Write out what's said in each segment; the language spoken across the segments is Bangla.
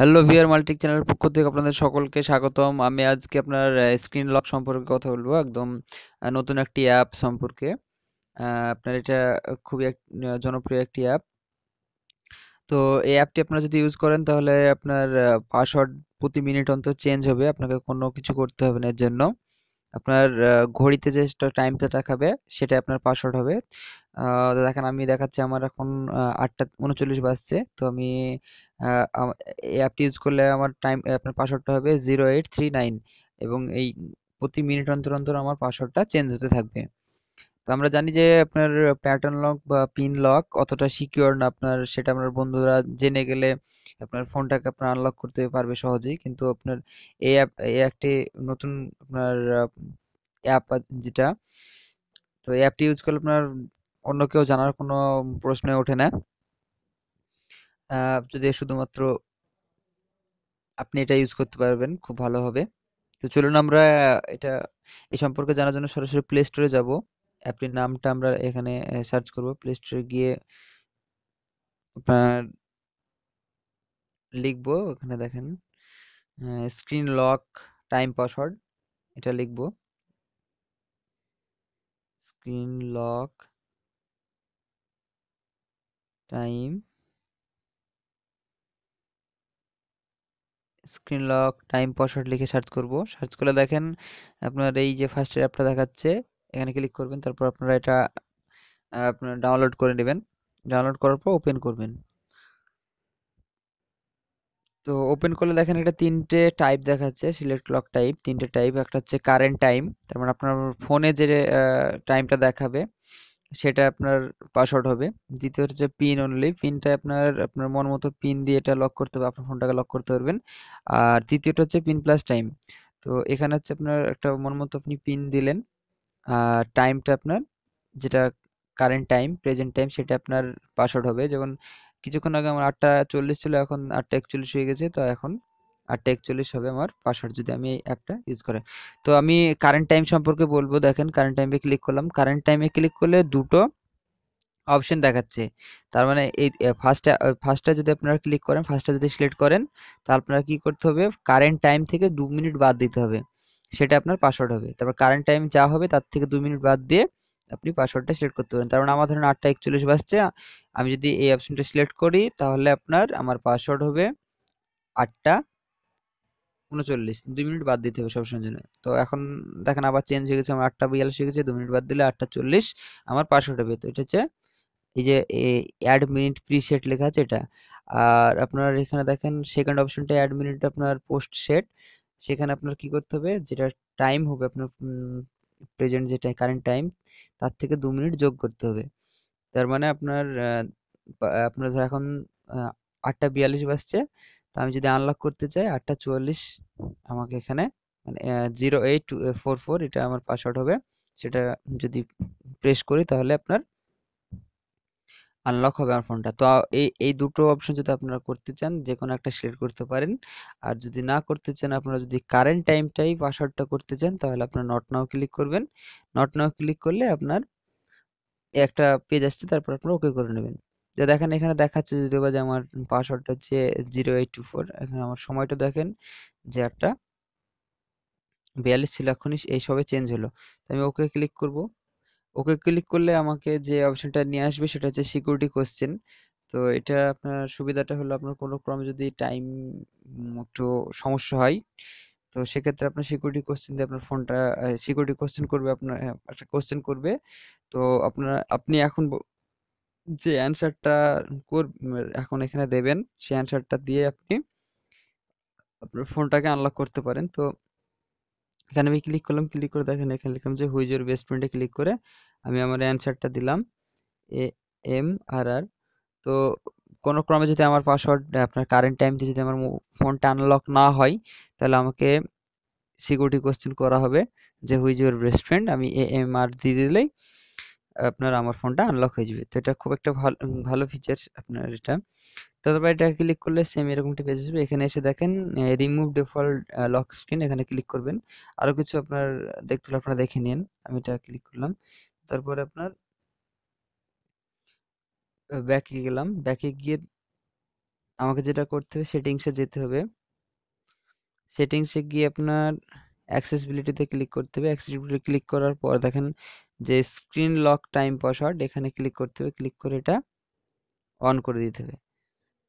হ্যালো ভিয়ার মাল্টিক চ্যানেলের পক্ষ থেকে আপনাদের সকলকে স্বাগতম আমি আজকে আপনার স্ক্রিন লক সম্পর্কে কথা বলবো একদম নতুন একটি অ্যাপ সম্পর্কে আপনার এটা খুবই এক জনপ্রিয় একটি অ্যাপ তো এই অ্যাপটি আপনারা যদি ইউজ করেন তাহলে আপনার পাসওয়ার্ড প্রতি মিনিট অন্তর চেঞ্জ হবে আপনাকে কোনো কিছু করতে হবে না এর জন্য আপনার ঘড়িতে যে টাইমটা দেখাবে সেটা আপনার পাসওয়ার্ড হবে দেখেন আমি দেখাচ্ছি আমার এখন আটটা উনচল্লিশ বাজছে তো আমি এই অ্যাপটি ইউজ করলে আমার টাইম আপনার পাসওয়ার্ডটা হবে জিরো এইট থ্রি নাইন এবং এই প্রতি মিনিট অন্তর অন্তর আমার পাসওয়ার্ডটা চেঞ্জ হতে থাকবে তো আমরা জানি যে আপনার প্যাটার্ন লক বা পিন লক অতটা সিকিউর না আপনার সেটা আপনার বন্ধুরা জেনে গেলে আপনার ফোনটাকে আপনার আনলক করতে পারবে সহজেই কিন্তু আপনার এই অ্যাপ এই একটি নতুন আপনার অ্যাপ যেটা তো এই অ্যাপটি ইউজ করলে আপনার অন্য কেউ জানার কোনো প্রশ্নই ওঠে না যদি শুধুমাত্র আপনি এটা ইউজ করতে পারবেন খুব ভালো হবে তো চলুন আমরা এটা এ সম্পর্কে জানার জন্য সরাসরি প্লে স্টোরে যাব অ্যাপটির নামটা আমরা এখানে সার্চ করব প্লে স্টোরে গিয়ে আপনার লিখবো এখানে দেখেন স্ক্রিন লক টাইম পাসওয়ার্ড এটা লিখবো screen lock time screen lock time password লিখে সার্চ করব সার্চ করে দেখেন আপনার এই যে ফার্স্ট অ্যাপটা দেখাচ্ছে এখানে ক্লিক করবেন তারপর আপনারা এটা আপনারা ডাউনলোড করে নেবেন ডাউনলোড করার পর ওপেন করবেন তো ওপেন করলে দেখেন এটা তিনটে টাইপ দেখাচ্ছে সিলেক্ট ক্লক টাইপ তিনটে টাইপ একটা হচ্ছে কারেন্ট টাইম তার মানে আপনার ফোনে যে টাইমটা দেখাবে সেটা আপনার পাসওয়ার্ড হবে দ্বিতীয় হচ্ছে পিন অনলি পিনটা আপনার আপনার মন মতো পিন দিয়ে এটা লক করতে হবে আপনার ফোনটাকে লক করতে পারবেন আর তৃতীয়টা হচ্ছে পিন প্লাস টাইম তো এখানে হচ্ছে আপনার একটা মন মতো আপনি পিন দিলেন টাইমটা আপনার যেটা কারেন্ট টাইম প্রেজেন্ট টাইম সেটা আপনার পাসওয়ার্ড হবে যেমন কিছুক্ষণ আগে আমার আটটা চল্লিশ ছিল এখন আটটা একচল্লিশ হয়ে গেছে তো এখন আটটা একচল্লিশ হবে আমার পাসওয়ার্ড যদি আমি এই অ্যাপটা ইউজ করে তো আমি কারেন্ট টাইম সম্পর্কে বলবো দেখেন কারেন্ট টাইমে ক্লিক করলাম কারেন্ট টাইমে ক্লিক করলে দুটো অপশন দেখাচ্ছে তার মানে এই ফার্স্টে ফার্স্টটা যদি আপনারা ক্লিক করেন ফার্স্টটা যদি সিলেক্ট করেন তা আপনারা কী করতে হবে কারেন্ট টাইম থেকে দু মিনিট বাদ দিতে হবে সেটা আপনার পাসওয়ার্ড হবে তারপর কারেন্ট টাইম যা হবে তার থেকে দুই মিনিট বাদ দিয়ে আপনি পাসওয়ার্ডটা সিলেক্ট করতে পারেন কারণ মানে আমার ধরুন আটটা একচল্লিশ বাজছে আমি যদি এই অপশনটা সিলেক্ট করি তাহলে আপনার আমার পাসওয়ার্ড হবে আটটা উনচল্লিশ দুই মিনিট বাদ দিতে হবে সবসময় জন্য তো এখন দেখেন আবার চেঞ্জ হয়ে গেছে আমার আটটা বিয়াল্লিশ হয়ে গেছে দু মিনিট বাদ দিলে আটটা চল্লিশ আমার পাসওয়ার্ড হবে তো এটা হচ্ছে এই যে অ্যাড মিনিট প্রি সেট লেখা আছে এটা আর আপনার এখানে দেখেন সেকেন্ড অপশনটা অ্যাড মিনিট আপনার পোস্ট সেট সেখানে আপনার কি করতে হবে যেটা টাইম হবে আপনার প্রেজেন্ট যেটা কারেন্ট টাইম তার থেকে দু মিনিট যোগ করতে হবে তার মানে আপনার আপনার এখন আটটা বিয়াল্লিশ বাজছে তো আমি যদি আনলক করতে চাই আটটা চুয়াল্লিশ আমাকে এখানে মানে জিরো এইট ফোর ফোর এটা আমার পাসওয়ার্ড হবে সেটা যদি প্রেস করি তাহলে আপনার আনলক হবে আমার ফোনটা তো এই এই দুটো অপশন যদি আপনারা করতে চান যে কোনো একটা সিলেক্ট করতে পারেন আর যদি না করতে চান আপনারা যদি কারেন্ট টাইমটাই পাসওয়ার্ডটা করতে চান তাহলে আপনারা নট নাও ক্লিক করবেন নট নাও ক্লিক করলে আপনার একটা পেজ আসছে তারপর আপনার ওকে করে নেবেন যে দেখেন এখানে দেখাচ্ছে যদি বা যে আমার পাসওয়ার্ডটা হচ্ছে জিরো এইট টু ফোর এখানে আমার সময়টা দেখেন যে একটা বিয়াল্লিশ ছিল এখনই এই সবে চেঞ্জ হলো তো আমি ওকে ক্লিক করবো ওকে ক্লিক করলে আমাকে যে অপশনটা নিয়ে আসবে সেটা হচ্ছে সিকিউরিটি কোশ্চেন তো এটা আপনার সুবিধাটা হলো আপনার কোনো ক্রমে যদি টাইম একটু সমস্যা হয় তো সেক্ষেত্রে আপনার সিকিউরিটি কোশ্চেন দিয়ে আপনার ফোনটা সিকিউরিটি কোশ্চেন করবে আপনার হ্যাঁ, একটা কোশ্চেন করবে তো আপনার আপনি এখন যে অ্যান্সারটা কর এখন এখানে দেবেন সেই অ্যান্সারটা দিয়ে আপনি আপনার ফোনটাকে আনলক করতে পারেন তো এখানে আমি ক্লিক করলাম ক্লিক করে দেখেন এখানে লিখলাম যে হুইজোর ফ্রেন্ডে ক্লিক করে আমি আমার অ্যান্সারটা দিলাম এ এম আর আর তো কোনো ক্রমে যদি আমার পাসওয়ার্ড আপনার কারেন্ট টাইমতে যদি আমার ফোনটা আনলক না হয় তাহলে আমাকে সিকিউরিটি কোশ্চেন করা হবে যে হুইজ ইউর বেস্ট ফ্রেন্ড আমি এ এম আর দিয়ে দিলেই আপনার আমার ফোনটা আনলক হয়ে যাবে তো এটা খুব একটা ভালো ভালো ফিচার আপনার এটা তারপর এটা ক্লিক করলে সেম এরকম একটা পেজ আসবে এখানে এসে দেখেন রিমুভ ডিফল্ট লক স্ক্রিন এখানে ক্লিক করবেন আরও কিছু আপনার দেখতে হলে আপনারা দেখে নিন আমি এটা ক্লিক করলাম তারপরে আপনার ব্যাকে গেলাম ব্যাকে গিয়ে আমাকে যেটা করতে হবে সেটিংসে যেতে হবে সেটিংসে গিয়ে আপনার অ্যাক্সেসিবিলিটিতে ক্লিক করতে হবে অ্যাক্সেসিবিলিটি ক্লিক করার পর দেখেন যে স্ক্রিন লক টাইম পাসওয়ার্ড এখানে ক্লিক করতে হবে ক্লিক করে এটা অন করে দিতে হবে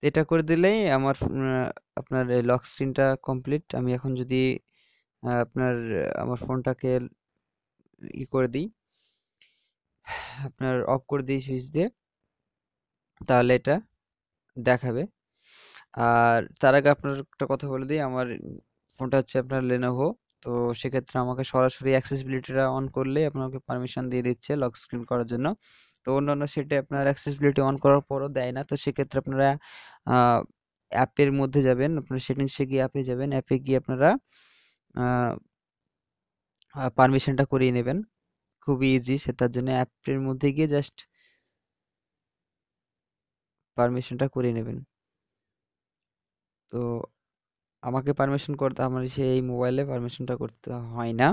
এটা করে দিলেই আমার আপনার আপনার লক স্ক্রিনটা কমপ্লিট আমি এখন যদি আপনার আমার ফোনটাকে ই করে দিই আপনার অফ করে দিই সুইচ দিয়ে তাহলে এটা দেখাবে আর তার আগে আপনার একটা কথা বলে দিই আমার ফোনটা হচ্ছে আপনার লেনোভো তো সেক্ষেত্রে আমাকে সরাসরি অ্যাক্সেসিবিলিটিটা অন করলেই আপনাকে পারমিশন দিয়ে দিচ্ছে লক স্ক্রিন করার জন্য তো অন্যান্য সেটে আপনার অ্যাক্সেসিবিলিটি অন করার পরও দেয় না তো সেক্ষেত্রে আপনারা অ্যাপের মধ্যে যাবেন আপনার সেটিংসে গিয়ে অ্যাপে যাবেন অ্যাপে গিয়ে আপনারা পারমিশনটা করিয়ে নেবেন খুবই ইজি সে তার জন্য অ্যাপের মধ্যে গিয়ে জাস্ট পারমিশনটা করিয়ে নেবেন তো আমাকে পারমিশন করতে আমার সেই মোবাইলে পারমিশনটা করতে হয় না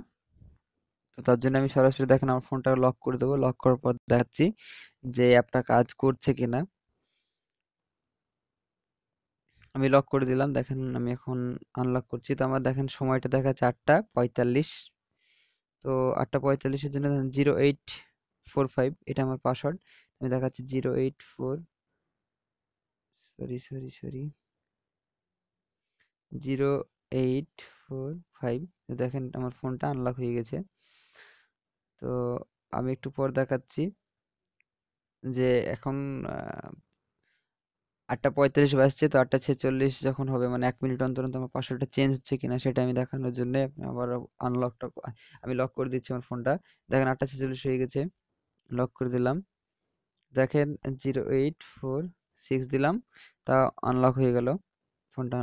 তো তার জন্য আমি সরাসরি দেখেন আমার ফোনটা লক করে দেবো লক করার পর দেখাচ্ছি যে অ্যাপটা কাজ করছে কিনা আমি লক করে দিলাম দেখেন আমি এখন আনলক করছি তো আমার দেখেন সময়টা দেখা আটটা পঁয়তাল্লিশ তো আটটা পঁয়তাল্লিশের জন্য জিরো এইট ফোর ফাইভ এটা আমার পাসওয়ার্ড আমি দেখাচ্ছি zero eight four sorry sorry sorry zero eight four five দেখেন আমার ফোনটা আনলক হয়ে গেছে তো আমি একটু পর দেখাচ্ছি যে এখন আটটা পঁয়ত্রিশ বাজছে তো আটটা ছেচল্লিশ যখন হবে মানে এক মিনিট অন্তর অন্তর আমার পাসওয়ার্ডটা চেঞ্জ হচ্ছে কিনা সেটা আমি দেখানোর জন্য আবার আনলকটা আমি লক করে দিচ্ছি আমার ফোনটা দেখেন আটটা ছেচল্লিশ হয়ে গেছে লক করে দিলাম দেখেন জিরো এইট ফোর সিক্স দিলাম তা আনলক হয়ে গেল ফোনটা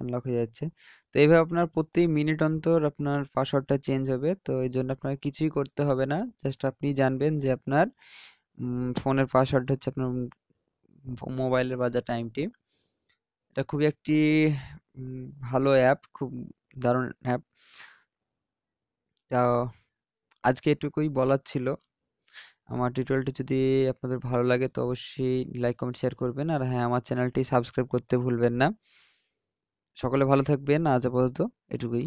আনলক হয়ে যাচ্ছে তো এইভাবে আপনার প্রতি মিনিট অন্তর আপনার পাসওয়ার্ডটা চেঞ্জ হবে তো এই জন্য আপনার কিছুই করতে হবে না জাস্ট আপনি জানবেন যে আপনার ফোনের পাসওয়ার্ড হচ্ছে আপনার মোবাইলের বাজার টাইমটি এটা খুবই একটি ভালো অ্যাপ খুব দারুণ অ্যাপ তা আজকে এটুকুই বলার ছিল আমার টিউটোরিয়ালটি যদি আপনাদের ভালো লাগে তো অবশ্যই লাইক কমেন্ট শেয়ার করবেন আর হ্যাঁ আমার চ্যানেলটি সাবস্ক্রাইব করতে ভুলবেন না সকলে ভালো থাকবেন আজ আপাতত এটুকুই